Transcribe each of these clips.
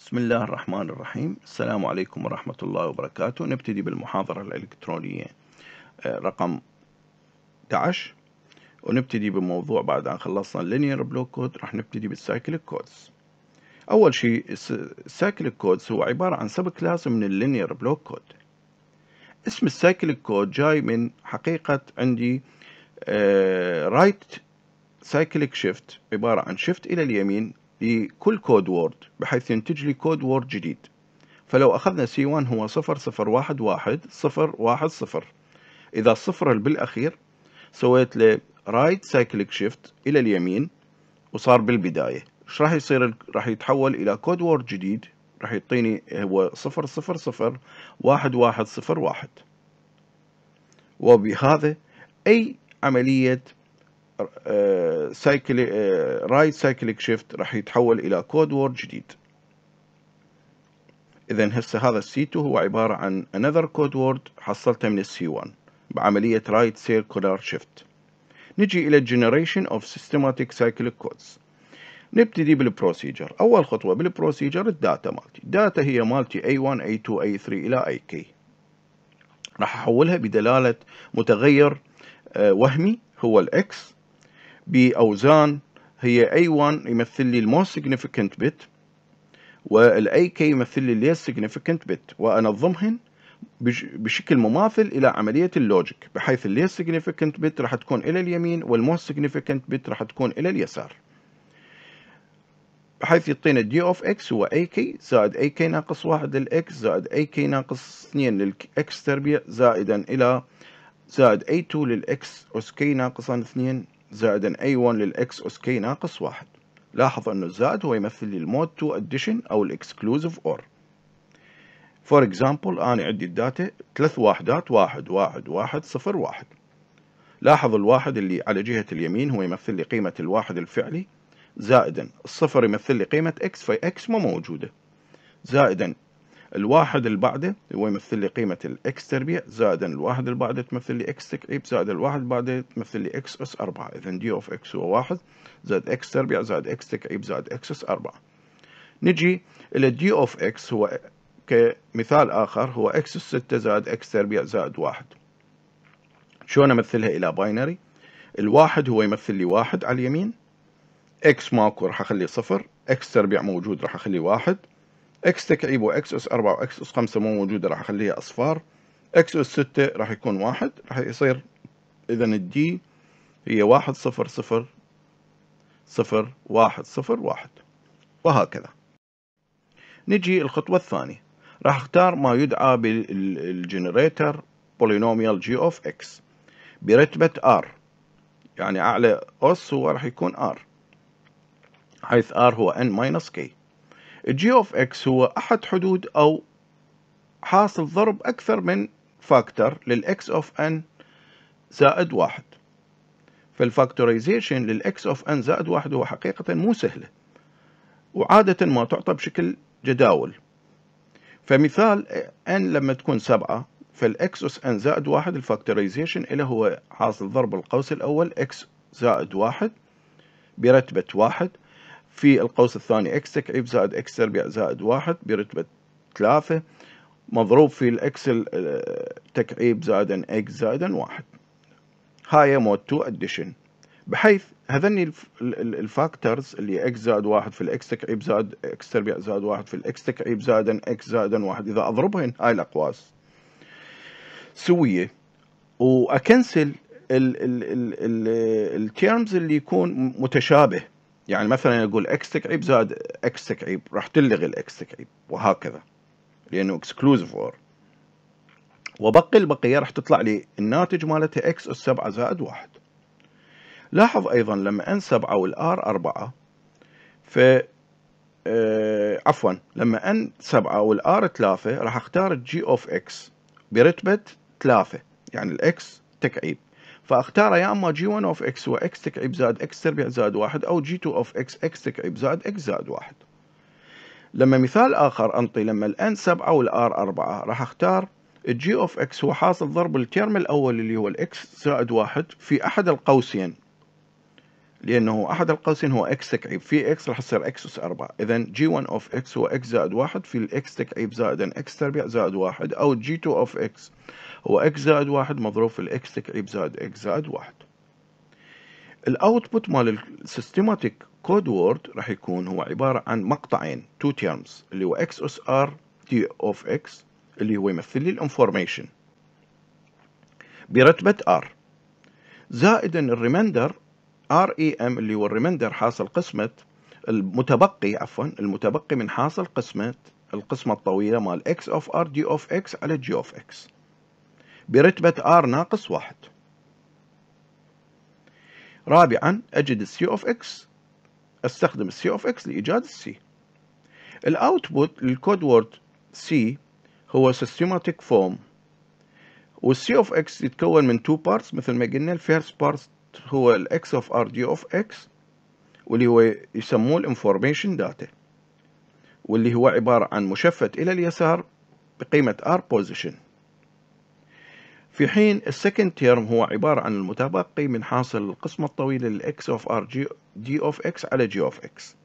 بسم الله الرحمن الرحيم السلام عليكم ورحمة الله وبركاته نبتدي بالمحاضرة الإلكترونية آه، رقم 11 ونبتدي بموضوع بعد أن خلصنا اللينير بلوك كود راح نبتدي بالسايكليك كودز أول شيء السايكليك كودز هو عبارة عن سب كلاس من اللينير بلوك كود اسم السايكليك كود جاي من حقيقة عندي رايت سايكليك شيفت عبارة عن شيفت إلى اليمين لكل كود وورد بحيث ينتج لي كود وورد جديد فلو أخذنا C1 هو صفر صفر واحد واحد صفر واحد صفر إذا الصفر بالأخير سويت له رايت سايكليك شيفت إلى اليمين وصار بالبداية ايش راح يصير راح يتحول إلى كود وورد جديد راح يعطيني هو صفر صفر صفر واحد واحد صفر واحد وبهذا أي عملية رايت سايكليك شيفت راح يتحول الى كود وورد جديد اذا هسه هذا السي 2 هو عباره عن انذر كود وورد حصلته من السي 1 بعمليه رايت سيركولار شيفت نجي الى generation اوف سيستماتيك سايكليك كودز نبتدي بالبروسيجر اول خطوه بالبروسيجر الداتا مالتي الداتا هي مالتي اي 1 اي 2 اي 3 الى اي كي راح احولها بدلاله متغير آه، وهمي هو الاكس بأوزان هي A1 يمثل لي الموست سيجنفكنت بت والـ AK يمثل لي الليس سيجنفكنت بت وانظمهن بشكل مماثل الى عمليه اللوجيك بحيث الليس سيجنفكنت بت راح تكون الى اليمين والموست سيجنفكنت بت راح تكون الى اليسار بحيث يعطينا دي اوف اكس هو اي كي زائد اي كي ناقص واحد للاكس زائد اي كي ناقص اثنين للاكس تربيع زائدا الى زائد اي 2 للاكس اس كي ناقصا اثنين زائدا A1 للإكس أس كي ناقص واحد لاحظ أن الزائد هو يمثل لي المود تو أديشن أو الإكسكلوزيف أور فور إكزامبل أنا عندي الداتا ثلاث واحدات واحد واحد واحد صفر واحد لاحظ الواحد اللي على جهة اليمين هو يمثل لي قيمة الواحد الفعلي زائدا الصفر يمثل لي قيمة إكس فإكس مو موجودة زائدا الواحد اللي بعده هو يمثل لي قيمة الإكس تربيع زائدا الواحد اللي بعده تمثل لي إكس تكعيب زائد الواحد اللي بعده تمثل لي إكس أس أربعة إذا دي أوف إكس هو واحد زائد إكس تربيع زائد إكس تكعيب زائد إكس أس أربعة نجي إلى دي أوف إكس هو كمثال آخر هو إكس ستة زائد إكس تربيع زائد واحد شلون أمثلها إلى باينري الواحد هو يمثل لي واحد على اليمين إكس ماكو راح أخلي صفر إكس تربيع موجود راح أخلي واحد اكس تكعيبه واكس اس 4 واكس اس 5 مو موجوده راح اخليها اصفار اكس اس 6 راح يكون واحد راح يصير اذا الدي هي واحد صفر صفر صفر واحد صفر واحد وهكذا نجي الخطوة الثانية راح اختار ما يدعى بالجنريتر بولينوميال جي اوف اكس برتبة ار يعني اعلى اس هو راح يكون ار حيث ار هو ان ماينس كي جي اوف اكس هو أحد حدود أو حاصل ضرب أكثر من فاكتور للإكس اوف ان زائد واحد فالفاكتوريزيشن للإكس اوف ان زائد واحد هو حقيقة مو سهلة وعادة ما تعطى بشكل جداول فمثال ان لما تكون سبعة فالإكس أس ان زائد واحد الفاكتوريزيشن إله هو حاصل ضرب القوس الأول إكس زائد واحد برتبة واحد في القوس الثاني اكس تكعيب زائد اكس تربيع زائد واحد برتبة ثلاثة مضروب في الاكس آه، تكعيب زائدا اكس زائدا واحد هاي مود 2 اديشن بحيث هذني الفاكتورز اللي اكس زائد واحد في الاكس تكعيب زائد اكس تربيع زائد واحد في الاكس تكعيب زائد اكس زائد واحد اذا اضربهن هاي الاقواس سويه واكنسل التيرمز اللي يكون متشابه يعني مثلا يقول اكس تكعيب زائد اكس تكعيب راح تلغي الاكس تكعيب وهكذا لانه اكسكلوزيف اور وبقي البقيه راح تطلع لي الناتج مالتها اكس اس 7 زائد 1 لاحظ ايضا لما ان 7 والار 4 ف آه، عفوا لما ان 7 والار 3 راح اختار الجي اوف اكس برتبه 3 يعني الاكس تكعيب فاختار يا اما جي 1 اوف اكس هو اكس تكعيب زائد اكس تربيع زائد واحد او جي 2 اوف اكس اكس تكعيب زائد اكس زائد واحد لما مثال اخر انطي لما الان سبعة والار اربعة راح اختار الجي اوف اكس هو حاصل ضرب الترم الاول اللي هو الاكس زائد واحد في احد القوسين لانه احد القوسين هو اكس تكعيب في اكس راح يصير اكس اس 4 اذا جي 1 اوف اكس هو اكس زائد واحد في الاكس تكعيب زائدا اكس تربيع زائد واحد او جي 2 اوف اكس هو اكس زائد واحد مضروب في الاكس تكعيب زائد اكس زائد واحد الاوتبوت مال السيستماتيك كود وورد راح يكون هو عبارة عن مقطعين تو تيرمز اللي هو اكس اس ار تي اوف اكس اللي هو يمثل لي الانفورميشن برتبة ار زائدا الريمندر ار اي ام اللي هو الريمندر حاصل قسمة المتبقي عفوا المتبقي من حاصل قسمة القسمة الطويلة مال x of r d of x على g of x برتبة R ناقص واحد رابعا أجد C of X استخدم C of X لإيجاد C الأوتبوت للكود وورد C هو systematic form وال C of X يتكون من two parts مثل ما قلنا ال first part هو ال X of R D of X واللي هو يسموه information داتا واللي هو عبارة عن مشفت إلى اليسار بقيمة r position في حين السكند تيرم هو عبارة عن المتبقي من حاصل القسمة الطويلة للإكس أوف آر جي g أوف إكس على جي أوف إكس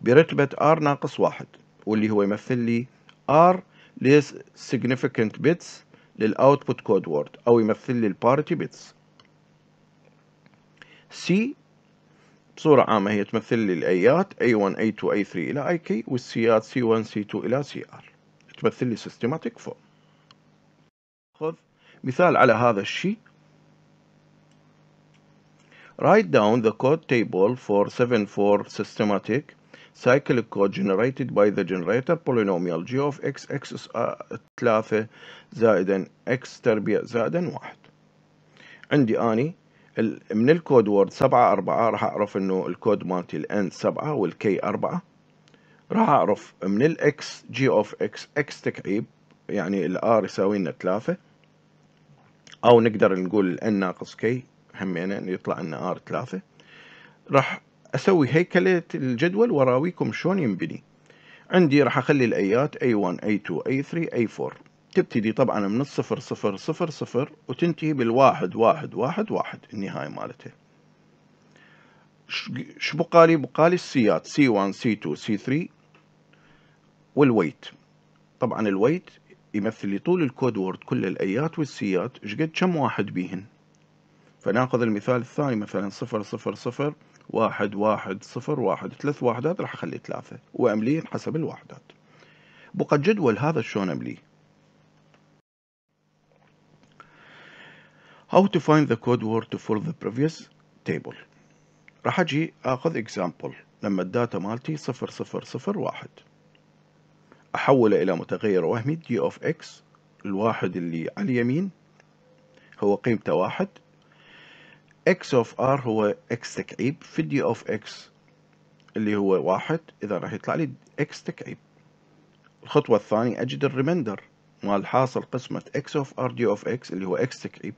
برتبة آر ناقص واحد واللي هو يمثل لي آر ليس significant bits للأوتبوت كود وورد أو يمثل لي البارتي بيتس سي بصورة عامة هي تمثل لي الأيات A1 A2 A3 إلى IK والسيات C1 C2 إلى CR تمثل لي systematic form خذ مثال على هذا الشيء Write down the code table for 7-4 systematic cyclic code generated by the generator polynomial g of x x 3 زائد x تربيع زائد 1 عندي اني من الكود وورد 7 4 راح اعرف انه الكود مالتي الان 7 والكي 4 راح اعرف من الاكس جي اوف اكس اكس تكعيب يعني الار يساوي لنا 3 او نقدر نقول ان ناقص كي همين يطلع لنا ار 3 راح اسوي هيكلة الجدول وراويكم شلون ينبني عندي راح اخلي الايات اي 1 اي 2 اي 3 اي 4 تبتدي طبعا من الصفر صفر صفر صفر وتنتهي بالواحد واحد واحد واحد النهاية مالته ش بقالي بقالي السيات سي 1 سي 2 سي 3 والويت طبعا الويت يمثل لي طول الكود وورد كل الايات والسيات قد كم واحد بيهن فناخذ المثال الثاني مثلا صفر صفر صفر واحد واحد صفر واحد ثلاث وحدات راح اخلي ثلاثة وامليه حسب الوحدات بقى جدول هذا شلون امليه how to find the code word fill the previous table راح اجي اخذ example لما الداتا مالتي صفر صفر صفر واحد أحوله إلى متغير وهمي دي أوف إكس الواحد اللي على اليمين هو قيمته واحد إكس أوف آر هو إكس تكعيب في دي أوف إكس اللي هو واحد إذا راح يطلع لي إكس تكعيب الخطوة الثانية أجد الريمندر مال حاصل قسمة إكس أوف آر دي أوف إكس اللي هو إكس تكعيب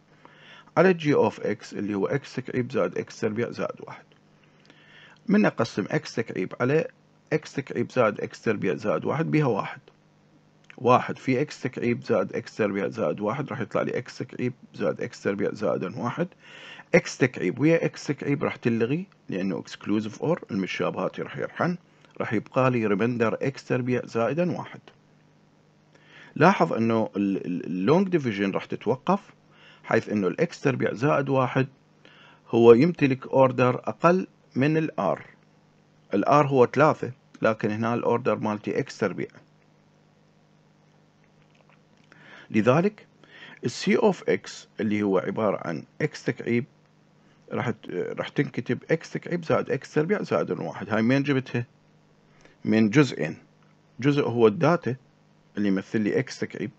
على جي أوف إكس اللي هو إكس تكعيب زائد إكس تربيع زائد واحد من أقسم إكس تكعيب على اكس تكعيب زائد اكس تربيع زائد واحد بيها واحد واحد في اكس تكعيب زائد اكس تربيع زائد واحد راح يطلع لي اكس تكعيب زائد اكس تربيع زائد واحد اكس تكعيب ويا اكس تكعيب راح تلغي لانه اكسكلوزيف اور المشابهات راح يرحن راح يبقى لي ريمندر اكس تربيع زائد واحد لاحظ انه اللونج ديفيجن راح تتوقف حيث انه الاكس تربيع زائد واحد هو يمتلك اوردر اقل من الار الار هو ثلاثة لكن هنا الاوردر مالتي اكس تربيع لذلك السي اوف اكس اللي هو عبارة عن اكس تكعيب راح راح تنكتب اكس تكعيب زائد اكس تربيع زائد واحد هاي من جبتها من جزئين جزء هو الداتا اللي يمثل لي اكس تكعيب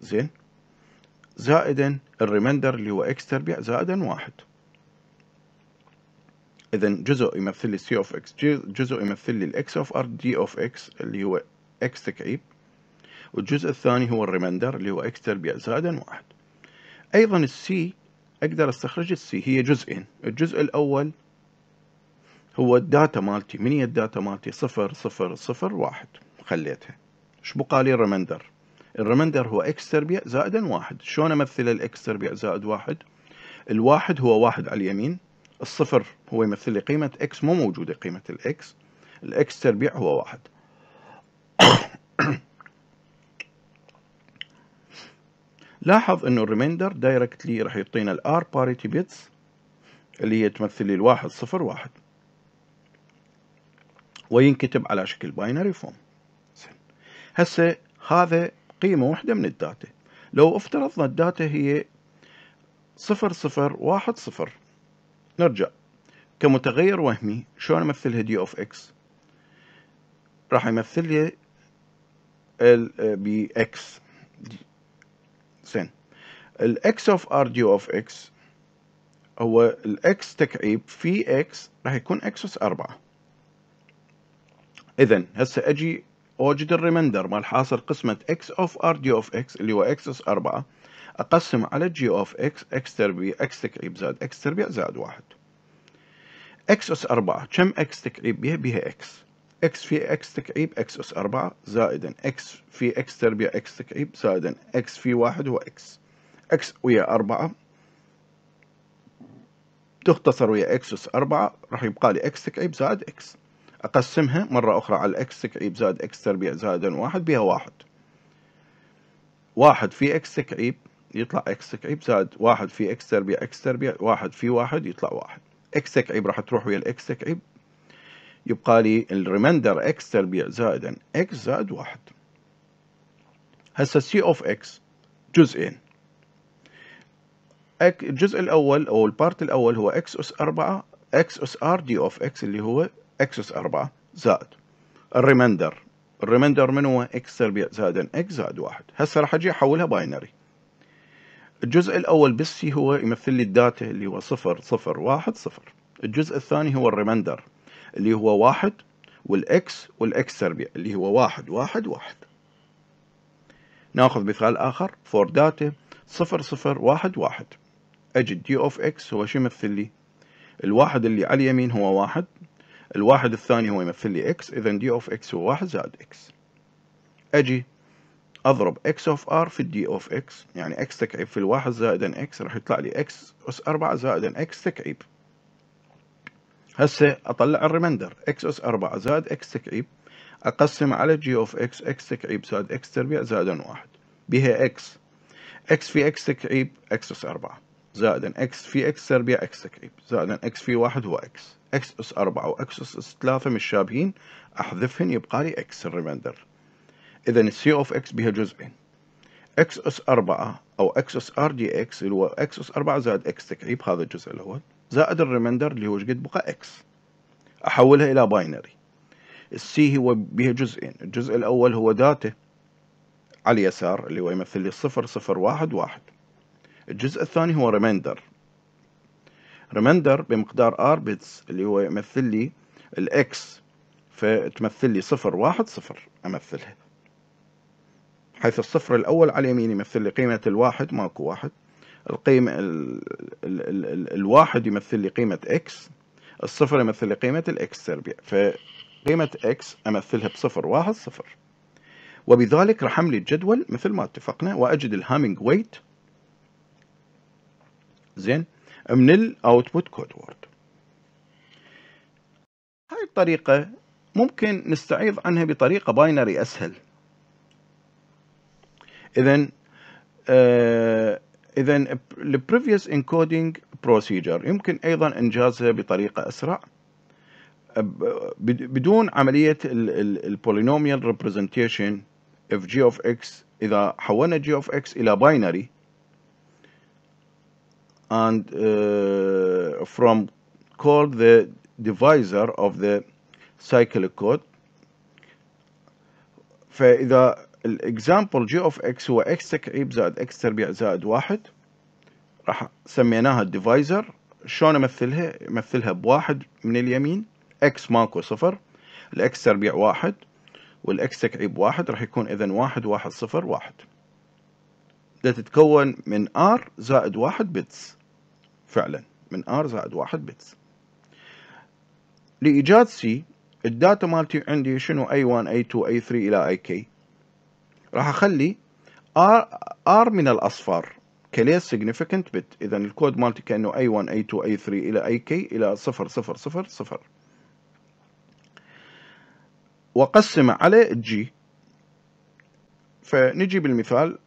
زين زائدا الريمندر اللي هو اكس تربيع زائدا واحد اذا جزء يمثل لي سي اوف اكس جزء يمثل لي الاكس اوف ار دي اوف اكس اللي هو اكس تكعيب والجزء الثاني هو الريمندر اللي هو اكس تربيع زائد واحد ايضا السي اقدر استخرج السي هي جزئين الجزء الاول هو الداتا مالتي من هي الداتا مالتي صفر صفر صفر واحد خليتها ايش بقى لي الريمندر الريمندر هو اكس تربيع زائد واحد شلون امثل الاكس تربيع زائد واحد الواحد هو واحد على اليمين الصفر هو يمثل لي قيمة x مو موجودة قيمة ال X تربيع هو واحد لاحظ انه الريميندر دايركتلي راح يعطينا R parity بيتس اللي هي تمثل لي الواحد صفر واحد وينكتب على شكل باينري فورم هسه هذا قيمة واحدة من الداتا لو افترضنا الداتا هي صفر صفر واحد صفر نرجع كمتغير وهمي شلون امثلها دي اوف اكس راح يمثل لي ال آه، باكس زين الاكس اوف ار دي اوف اكس هو الاكس تكعيب في اكس راح يكون اكس اس 4 اذا هسه اجي اوجد الريمندر مال حاصل قسمه اكس اوف ار دي اوف اكس اللي هو اكس اس 4 أقسم على جي أوف إكس إكس تربيع إكس تكعيب زائد إكس تربيع زائد واحد إكس أس أربعة كم إكس تكعيب بها بها إكس إكس في إكس تكعيب إكس أس أربعة زائدا إكس في إكس تربيع إكس تكعيب زائدا إكس في واحد هو إكس إكس ويا أربعة تختصر ويا x أس أربعة راح يبقى لي إكس تكعيب زائد إكس أقسمها مرة أخرى على إكس تكعيب زائد إكس تربيع زائدا واحد بها واحد واحد في إكس تكعيب يطلع اكس تكعيب زائد واحد في اكس تربيع اكس تربيع واحد في واحد يطلع واحد اكس تكعيب راح تروح ويا الاكس تكعيب يبقى لي الريمندر اكس تربيع زائدا اكس زائد واحد هسه سي اوف اكس جزئين الجزء الاول او البارت الاول هو اكس اس 4 اكس اس ار دي اوف اكس اللي هو اكس اس 4 زائد الريمندر الريمندر من هو اكس تربيع زائدا اكس زائد واحد هسه راح اجي احولها باينري الجزء الأول بس هو يمثل لي الداتا اللي هو صفر صفر واحد صفر الجزء الثاني هو الريمندر اللي هو واحد والإكس والإكس تربيع اللي هو واحد واحد واحد ناخذ مثال آخر فور داتا صفر صفر واحد واحد أجد دي أوف إكس هو شو يمثل لي الواحد اللي على اليمين هو واحد الواحد الثاني هو يمثل لي إكس إذا دي أوف إكس هو واحد زائد إكس أجي اضرب اكس اوف ار في الدي اوف اكس يعني اكس تكعيب في الواحد زائدا اكس راح يطلع لي اكس اس أربعة زائدا اكس تكعيب هسه اطلع الريمندر اكس اس أربعة زائد اكس تكعيب اقسم على جي اوف اكس اكس تكعيب زائد اكس تربيع زائدا واحد بها اكس اكس في اكس تكعيب اكس اس أربعة زائدا اكس في اكس تربيع اكس تكعيب زائدا اكس في واحد هو اكس اكس اس أربعة واكس اس ثلاثة مش شابهين احذفهن يبقى لي اكس الريمندر إذا السي أوف إكس بها جزئين إكس أس أربعة أو X أس أر دي إكس اللي هو إكس أس أربعة زائد إكس تكعيب هذا الجزء الأول زائد الريمندر اللي هو قد بقى إكس أحولها إلى باينري السي هو بها جزئين الجزء الأول هو داتا على اليسار اللي هو يمثل لي صفر صفر واحد واحد الجزء الثاني هو ريمندر ريمندر بمقدار R bits اللي هو يمثل لي الاكس فتمثل لي صفر واحد صفر امثلها حيث الصفر الأول على اليمين يمثل لي قيمة الواحد ماكو واحد القيمة ال ال ال ال الواحد يمثل لي قيمة x الصفر يمثل لي قيمة الاكس تربيع فقيمة x أمثلها بصفر واحد صفر وبذلك راح أملي الجدول مثل ما اتفقنا وأجد الهامينج ويت زين من الاوتبوت كود وورد هاي الطريقة ممكن نستعيض عنها بطريقة باينري أسهل اذا اذا البريفيوس انكودينج بروسيجر يمكن ايضا انجازها بطريقه اسرع بدون عمليه البولينوميال ريبريزنتيشن اف جي اوف اكس اذا حولنا جي اوف اكس الى باينري and uh, from call the divisor of the cyclic code فإذا الاكزامبل جي اوف اكس هو اكس تكعيب زائد اكس تربيع زائد واحد راح سميناها الديفايزر شلون امثلها امثلها بواحد من اليمين اكس ماكو صفر الاكس تربيع واحد والاكس تكعيب واحد راح يكون اذا واحد واحد صفر واحد ده تتكون من ار زائد واحد بتس فعلا من ار زائد واحد بتس لايجاد سي الداتا مالتي عندي شنو اي 1 اي 2 اي 3 الى اي كي راح اخلي ار ار من الاصفار كليس significant بت اذا الكود مالتي كانه اي 1 اي 2 اي 3 الى اي كي الى 0 0 0 0 وقسم على G فنجي بالمثال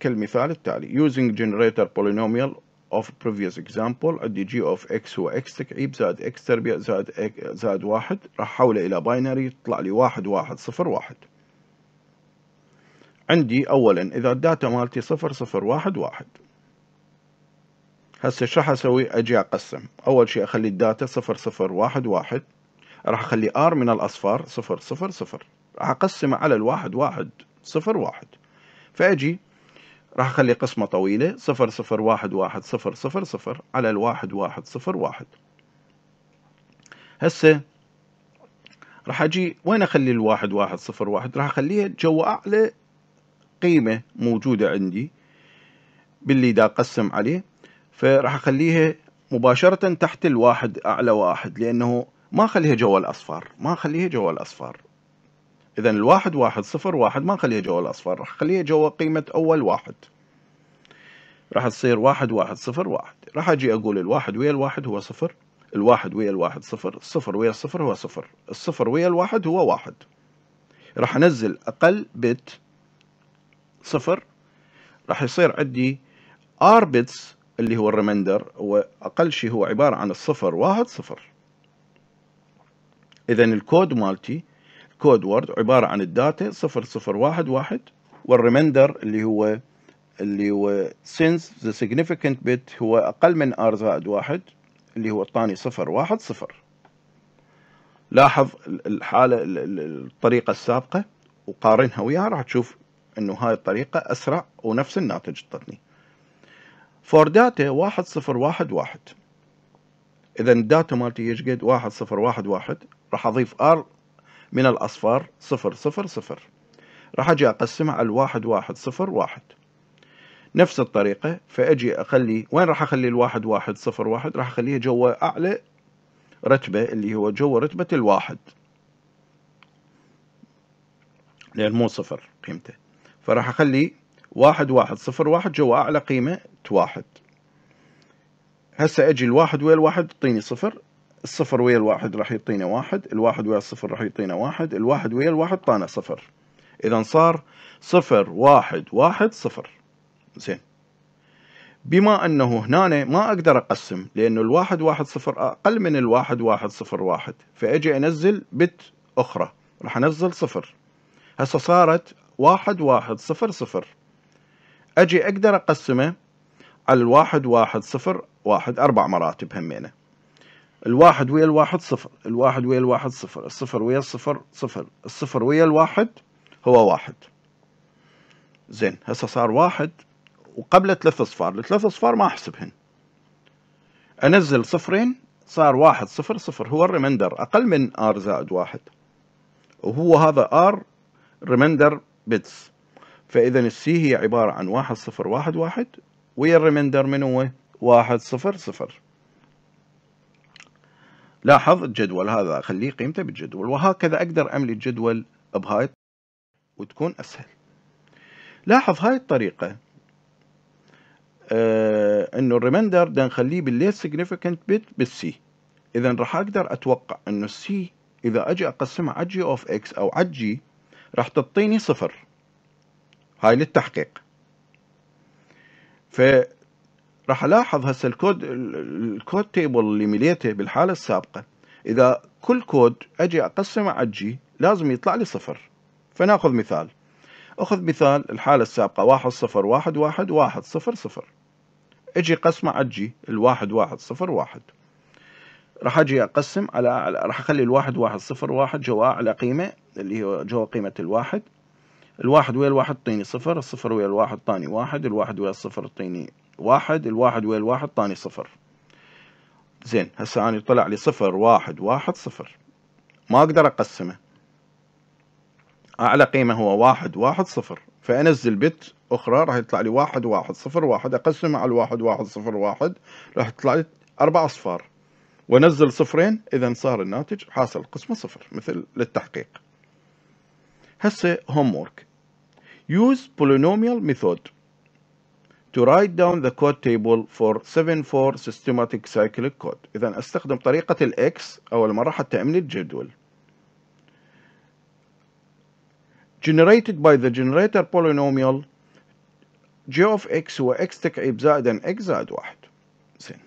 كالمثال التالي يوزنج جنريتر بولينوميال of previous example عندي G of X هو X تكعيب زائد X تربيع زائد زائد واحد راح حوله الى باينري يطلع لي واحد واحد صفر واحد عندي اولا اذا الداتا مالتي صفر صفر واحد واحد هسه شو راح اسوي اجي اقسم اول شيء اخلي الداتا صفر صفر واحد واحد راح اخلي ار من الاصفار صفر صفر صفر راح اقسمه على الواحد واحد صفر واحد فاجي راح اخلي قسمة طويلة صفر صفر واحد واحد صفر صفر صفر على الواحد واحد صفر واحد هسه راح اجي وين اخلي الواحد واحد صفر واحد راح اخليها جوا اعلى قيمة موجودة عندي باللي دا قسم عليه فراح أخليها مباشرة تحت الواحد أعلى واحد لأنه ما أخليها جوا الأصفار ما أخليها جوا الأصفار إذا الواحد واحد صفر واحد ما أخليها جوا الأصفار راح أخليها جوا قيمة أول واحد راح تصير واحد واحد صفر واحد راح أجي أقول الواحد ويا الواحد هو صفر الواحد ويا الواحد صفر الصفر ويا الصفر هو صفر الصفر ويا الواحد هو واحد راح انزل اقل بت صفر راح يصير عندي ار بيتس اللي هو الريمندر واقل شيء هو عباره عن الصفر واحد صفر اذا الكود مالتي كود وورد عباره عن الداتا صفر صفر واحد واحد والريمندر اللي هو اللي هو since the significant bit هو أقل من r زائد واحد اللي هو الثاني صفر واحد صفر لاحظ الحالة الطريقة السابقة وقارنها وياها راح تشوف انه هاي الطريقة اسرع ونفس الناتج اعطتني فور داتا واحد صفر واحد واحد اذا الداتا مالتي ايش قد واحد صفر واحد واحد راح اضيف ار من الاصفار صفر صفر صفر راح اجي اقسمها على الواحد واحد صفر واحد نفس الطريقة فاجي اخلي وين راح اخلي الواحد واحد صفر واحد راح اخليه جوا اعلى رتبة اللي هو جوا رتبة الواحد لأن مو صفر قيمته فراح اخلي واحد واحد صفر واحد جوا اعلى قيمة واحد هسه اجي الواحد ويا الواحد يعطيني صفر الصفر ويا الواحد راح يعطينا واحد الواحد ويا الصفر راح يعطينا واحد الواحد ويا الواحد طانا صفر اذا صار صفر واحد واحد صفر زين بما انه هنا ما اقدر اقسم لانه الواحد واحد صفر اقل من الواحد واحد صفر واحد فاجي انزل بت اخرى راح انزل صفر هسه صارت واحد واحد صفر صفر أجي أقدر أقسمه على الواحد واحد صفر واحد أربع مراتب همينه الواحد ويا الواحد صفر الواحد ويا الواحد صفر الصفر ويا الصفر صفر الصفر ويا الواحد هو واحد زين هسه صار واحد وقبله ثلاث اصفار الثلاث اصفار ما احسبهن انزل صفرين صار واحد صفر صفر هو الريمندر اقل من ار زائد واحد وهو هذا ار ريمندر بتس فإذا السي هي عبارة عن واحد صفر واحد واحد ويا الريمندر من هو واحد صفر صفر لاحظ الجدول هذا أخليه قيمته بالجدول وهكذا أقدر أملي الجدول بهاي وتكون أسهل لاحظ هاي الطريقة آه انه الريمندر بدنا نخليه بالليت سيجنيفيكانت بت بالسي اذا راح اقدر اتوقع انه السي اذا اجي اقسمها على جي اوف اكس او على جي راح تعطيني صفر هاي للتحقيق ف راح الاحظ هسه الكود الكود تيبل اللي مليته بالحاله السابقه اذا كل كود اجي اقسمه على جي لازم يطلع لي صفر فناخذ مثال اخذ مثال الحاله السابقه واحد صفر واحد واحد واحد صفر صفر اجي قسمه على جي الواحد واحد صفر واحد راح اجي اقسم على راح اخلي الواحد واحد صفر واحد جوا على قيمة اللي هو جوا قيمة الواحد الواحد ويا الواحد طيني صفر الصفر ويا الواحد طاني واحد الواحد ويا الصفر طيني واحد الواحد ويا الواحد طاني صفر زين هسه أنا طلع لي صفر واحد واحد صفر ما أقدر أقسمه أعلى قيمة هو واحد واحد صفر فأنزل بت أخرى راح يطلع لي واحد واحد صفر واحد أقسمه على الواحد واحد صفر واحد راح يطلع لي أربع أصفار ونزل صفرين إذا صار الناتج حاصل قسمة صفر مثل للتحقيق هسه homework use polynomial method to write down the code table for 7-4 systematic cyclic code إذا أستخدم طريقة الإكس أول مرة حتى أملي الجدول generated by the generator polynomial g of x هو x تكعيب زائدا x زائد واحد زين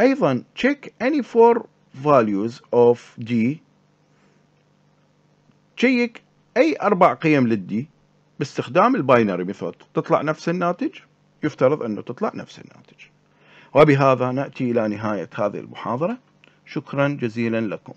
أيضا check any four values of D تشيك أي أربع قيم للD باستخدام الباينري ميثود تطلع نفس الناتج يفترض أنه تطلع نفس الناتج وبهذا نأتي إلى نهاية هذه المحاضرة شكرا جزيلا لكم